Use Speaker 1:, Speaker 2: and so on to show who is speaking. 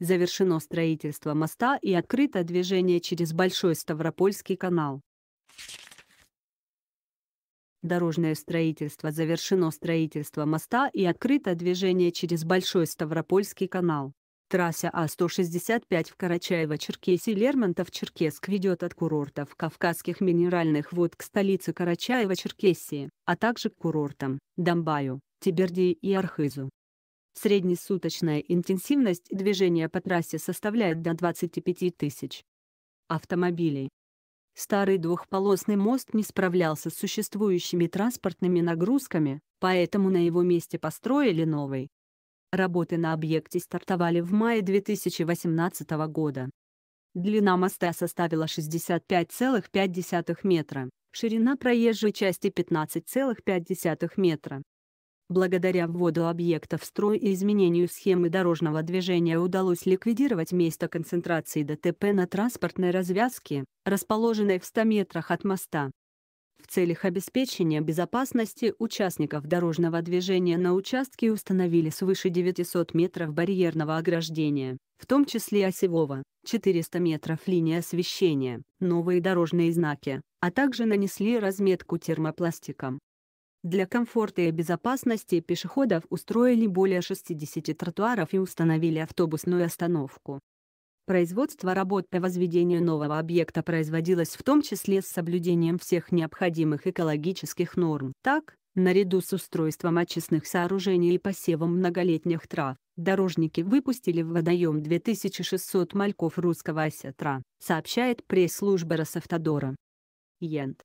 Speaker 1: завершено строительство моста и открыто движение через Большой Ставропольский канал. Дорожное строительство завершено строительство моста и открыто движение через Большой Ставропольский канал. Трасса А-165 в Карачаево-Черкесии Лермонтов-Черкесск ведет от курортов Кавказских минеральных вод к столице карачаево черкесии а также к курортам Домбаю, Тиберди и Архизу. Среднесуточная интенсивность движения по трассе составляет до 25 тысяч автомобилей. Старый двухполосный мост не справлялся с существующими транспортными нагрузками, поэтому на его месте построили новый. Работы на объекте стартовали в мае 2018 года. Длина моста составила 65,5 метра, ширина проезжей части 15,5 метра. Благодаря вводу объекта в строй и изменению схемы дорожного движения удалось ликвидировать место концентрации ДТП на транспортной развязке, расположенной в 100 метрах от моста. В целях обеспечения безопасности участников дорожного движения на участке установили свыше 900 метров барьерного ограждения, в том числе осевого, 400 метров линии освещения, новые дорожные знаки, а также нанесли разметку термопластиком. Для комфорта и безопасности пешеходов устроили более 60 тротуаров и установили автобусную остановку. Производство работ по возведению нового объекта производилось в том числе с соблюдением всех необходимых экологических норм. Так, наряду с устройством очистных сооружений и посевом многолетних трав, дорожники выпустили в водоем 2600 мальков русского осетра, сообщает пресс-служба Росавтодора. Йент.